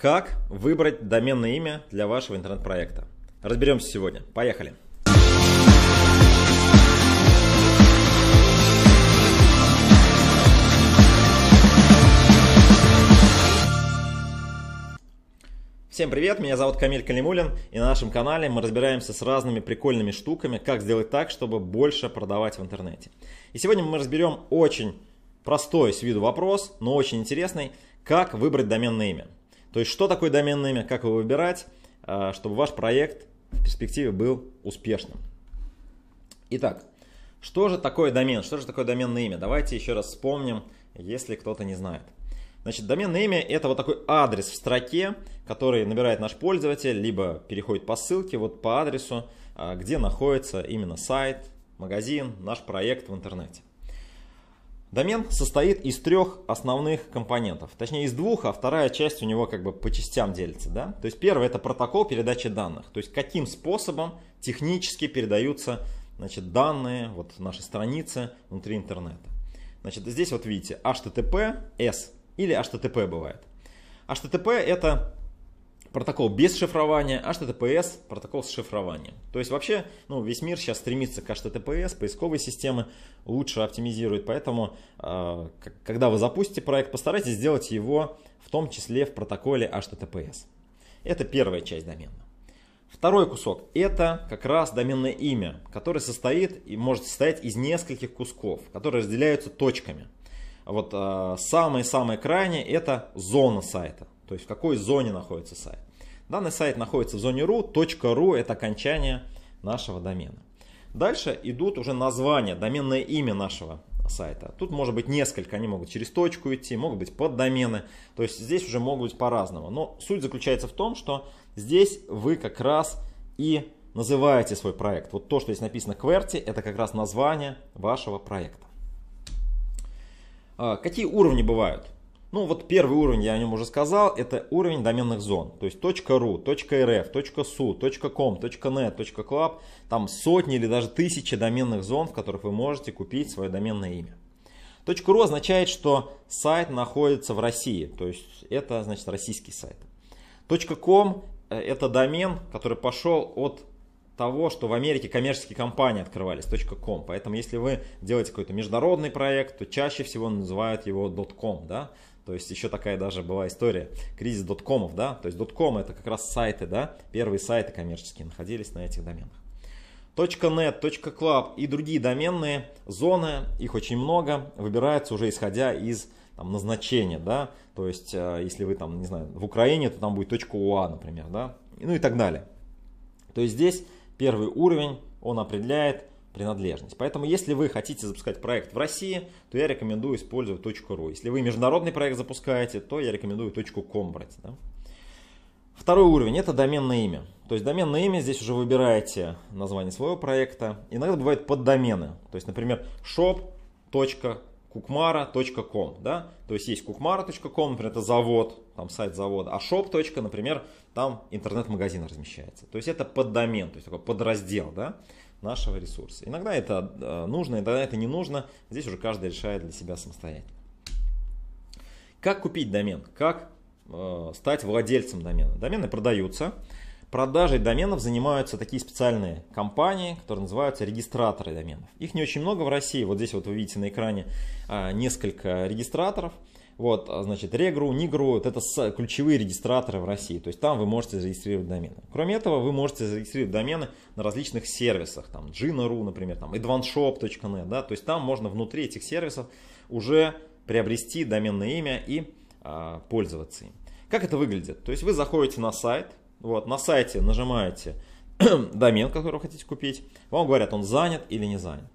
Как выбрать доменное имя для вашего интернет-проекта? Разберемся сегодня. Поехали! Всем привет, меня зовут Камиль Калимулин, и на нашем канале мы разбираемся с разными прикольными штуками, как сделать так, чтобы больше продавать в интернете. И сегодня мы разберем очень простой с виду вопрос, но очень интересный, как выбрать доменное имя. То есть, что такое доменное имя, как его выбирать, а, чтобы ваш проект в перспективе был успешным. Итак, что же такое домен? Что же такое доменное имя? Давайте еще раз вспомним, если кто-то не знает. Значит, доменное имя – это вот такой адрес в строке, который набирает наш пользователь, либо переходит по ссылке вот по адресу, а, где находится именно сайт, магазин, наш проект в интернете. Домен состоит из трех основных компонентов, точнее из двух, а вторая часть у него как бы по частям делится. Да? То есть первый это протокол передачи данных, то есть каким способом технически передаются значит, данные, вот наши страницы внутри интернета. Значит, здесь вот видите HTTP, S или HTTP бывает. HTTP это протокол без шифрования, HTTPS – протокол с шифрованием. То есть вообще ну, весь мир сейчас стремится к HTTPS, поисковые системы лучше оптимизируют, поэтому э, когда вы запустите проект, постарайтесь сделать его в том числе в протоколе HTTPS. Это первая часть домена. Второй кусок – это как раз доменное имя, которое состоит и может состоять из нескольких кусков, которые разделяются точками. Вот э, самое-самое э, крайнее – это зона сайта то есть в какой зоне находится сайт. Данный сайт находится в зоне .ru, .ru это окончание нашего домена. Дальше идут уже названия, доменное имя нашего сайта. Тут может быть несколько, они могут через точку идти, могут быть поддомены, то есть здесь уже могут быть по-разному. Но суть заключается в том, что здесь вы как раз и называете свой проект. Вот то, что здесь написано QWERTY, это как раз название вашего проекта. А, какие уровни бывают? Ну вот первый уровень, я о нем уже сказал, это уровень доменных зон. То есть .ru, .rf, .su, .com, .net, .club. Там сотни или даже тысячи доменных зон, в которых вы можете купить свое доменное имя. .ru означает, что сайт находится в России. То есть это значит российский сайт. .com э, это домен, который пошел от того, что в Америке коммерческие компании открывались, .com. Поэтому если вы делаете какой-то международный проект, то чаще всего называют его .com, да? То есть еще такая даже была история, кризис доткомов, да? То есть .com это как раз сайты, да? Первые сайты коммерческие находились на этих доменах. .net, .club и другие доменные зоны, их очень много, выбираются уже исходя из там, назначения, да, то есть э, если вы там, не знаю, в Украине, то там будет .ua, например, да, ну и так далее. То есть здесь Первый уровень, он определяет принадлежность. Поэтому, если вы хотите запускать проект в России, то я рекомендую использовать .ru. Если вы международный проект запускаете, то я рекомендую .com брать. Да? Второй уровень – это доменное имя. То есть доменное имя здесь уже выбираете название своего проекта. Иногда бывают поддомены. То есть, например, shop.com kukmara.com, да, то есть есть kukmara.com, например, это завод, там сайт завода, а shop. например, там интернет-магазин размещается. То есть это поддомен, то есть такой подраздел, да, нашего ресурса. Иногда это э, нужно, иногда это не нужно, здесь уже каждый решает для себя самостоятельно. Как купить домен? Как э, стать владельцем домена? Домены продаются, Продажей доменов занимаются такие специальные компании, которые называются регистраторы доменов. Их не очень много в России. Вот здесь вот вы видите на экране а, несколько регистраторов. Вот, а, значит, Регру, Нигру, это ключевые регистраторы в России. То есть там вы можете зарегистрировать домены. Кроме этого, вы можете зарегистрировать домены на различных сервисах. Там Gina.ru, например, там advanceshop.net. Да? То есть там можно внутри этих сервисов уже приобрести доменное имя и а, пользоваться им. Как это выглядит? То есть вы заходите на сайт, вот, на сайте нажимаете домен, который вы хотите купить. Вам говорят, он занят или не занят.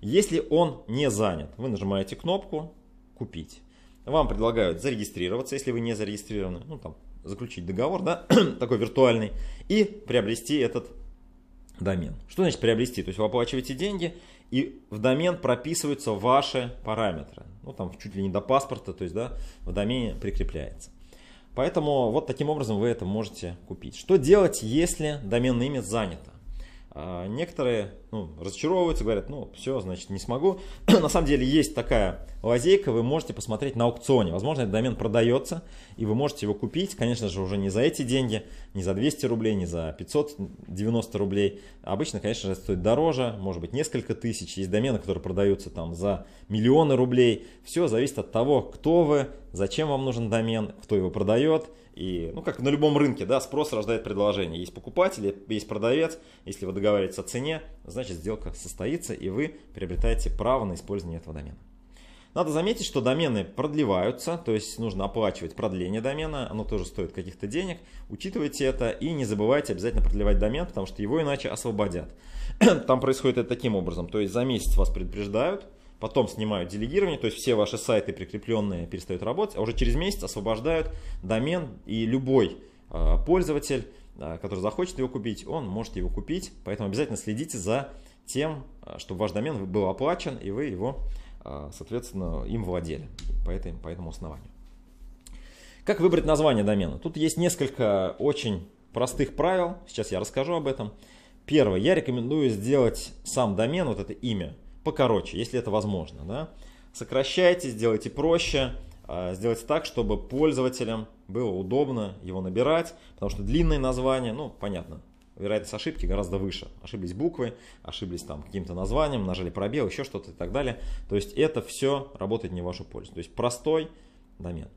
Если он не занят, вы нажимаете кнопку «Купить». Вам предлагают зарегистрироваться, если вы не зарегистрированы, ну там, заключить договор, да, такой виртуальный, и приобрести этот домен. Что значит приобрести? То есть вы оплачиваете деньги, и в домен прописываются ваши параметры. Ну, там чуть ли не до паспорта, то есть, да, в домене прикрепляется. Поэтому вот таким образом вы это можете купить. Что делать, если доменное имя занято? А, некоторые ну, разочаровываются, говорят, ну, все, значит, не смогу. на самом деле есть такая лазейка, вы можете посмотреть на аукционе. Возможно, этот домен продается, и вы можете его купить, конечно же, уже не за эти деньги, не за 200 рублей, не за 590 рублей. Обычно, конечно же, это стоит дороже, может быть, несколько тысяч. Есть домены, которые продаются там за миллионы рублей. Все зависит от того, кто вы, зачем вам нужен домен, кто его продает. И, ну, как на любом рынке, да, спрос рождает предложение. Есть покупатель, есть продавец. Если вы договариваетесь о цене, значит, значит сделка состоится и вы приобретаете право на использование этого домена. Надо заметить, что домены продлеваются, то есть нужно оплачивать продление домена, оно тоже стоит каких-то денег. Учитывайте это и не забывайте обязательно продлевать домен, потому что его иначе освободят. Там происходит это таким образом, то есть за месяц вас предупреждают, потом снимают делегирование, то есть все ваши сайты прикрепленные перестают работать, а уже через месяц освобождают домен и любой а, пользователь Э, который захочет его купить, он может его купить. Поэтому обязательно следите за тем, э, чтобы ваш домен был оплачен и вы его, э, соответственно, им владели по, этой, по этому основанию. Как выбрать название домена? Тут есть несколько очень простых правил. Сейчас я расскажу об этом. Первое. Я рекомендую сделать сам домен, вот это имя, покороче, если это возможно. Да? Сокращайте, сделайте проще, сделайте так, чтобы пользователям было удобно его набирать, потому что длинные названия, ну, понятно, вероятность ошибки гораздо выше. Ошиблись буквы, ошиблись там каким-то названием, нажали пробел, еще что-то и так далее. То есть это все работает не в вашу пользу. То есть простой домен.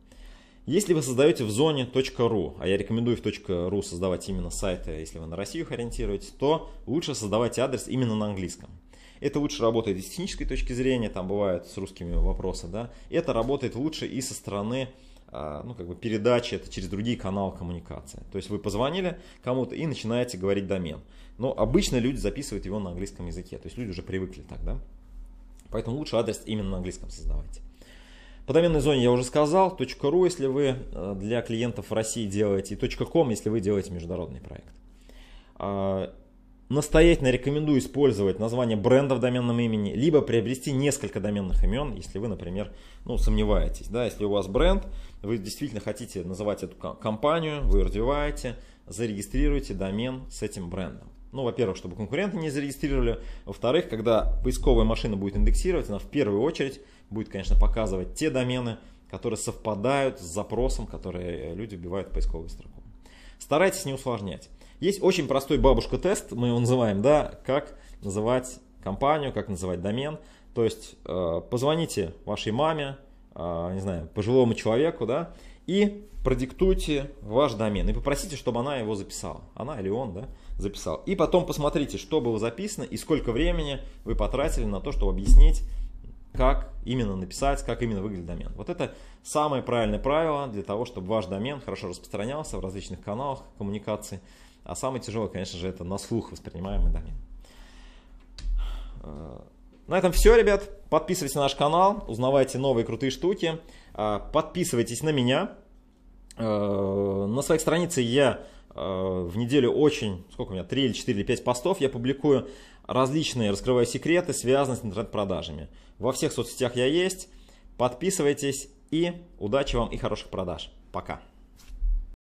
Если вы создаете в зоне .ru, а я рекомендую в .ru создавать именно сайты, если вы на Россию их ориентируетесь, то лучше создавать адрес именно на английском. Это лучше работает с технической точки зрения, там бывают с русскими вопросы, да. Это работает лучше и со стороны а, ну, как бы передачи, это через другие каналы коммуникации. То есть вы позвонили кому-то и начинаете говорить домен. Но обычно люди записывают его на английском языке, то есть люди уже привыкли так, да? Поэтому лучше адрес именно на английском создавайте. По доменной зоне я уже сказал, .ru, если вы э, для клиентов в России делаете, и .com, если вы делаете международный проект. А, Настоятельно рекомендую использовать название бренда в доменном имени, либо приобрести несколько доменных имен, если вы, например, ну, сомневаетесь. Да, если у вас бренд, вы действительно хотите называть эту компанию, вы ее развиваете, зарегистрируйте домен с этим брендом. Ну, во-первых, чтобы конкуренты не зарегистрировали. Во-вторых, когда поисковая машина будет индексировать, она в первую очередь будет, конечно, показывать те домены, которые совпадают с запросом, которые э, люди вбивают в поисковую строку. Старайтесь не усложнять. Есть очень простой бабушка-тест, мы его называем, да, как называть компанию, как называть домен. То есть э, позвоните вашей маме, э, не знаю, пожилому человеку, да, и продиктуйте ваш домен и попросите, чтобы она его записала. Она или он, да, записал. И потом посмотрите, что было записано и сколько времени вы потратили на то, чтобы объяснить, как именно написать, как именно выглядит домен. Вот это самое правильное правило для того, чтобы ваш домен хорошо распространялся в различных каналах коммуникации а самое тяжелое, конечно же, это на слух воспринимаемый домен. Э, на этом все, ребят. Подписывайтесь на наш канал, узнавайте новые крутые штуки. Э, подписывайтесь на меня. Э, на своих страницах я в неделю очень, сколько у меня, 3 или 4 или 5 постов, я публикую различные, раскрываю секреты, связанные с интернет-продажами. Во всех соцсетях я есть. Подписывайтесь и удачи вам и хороших продаж. Пока.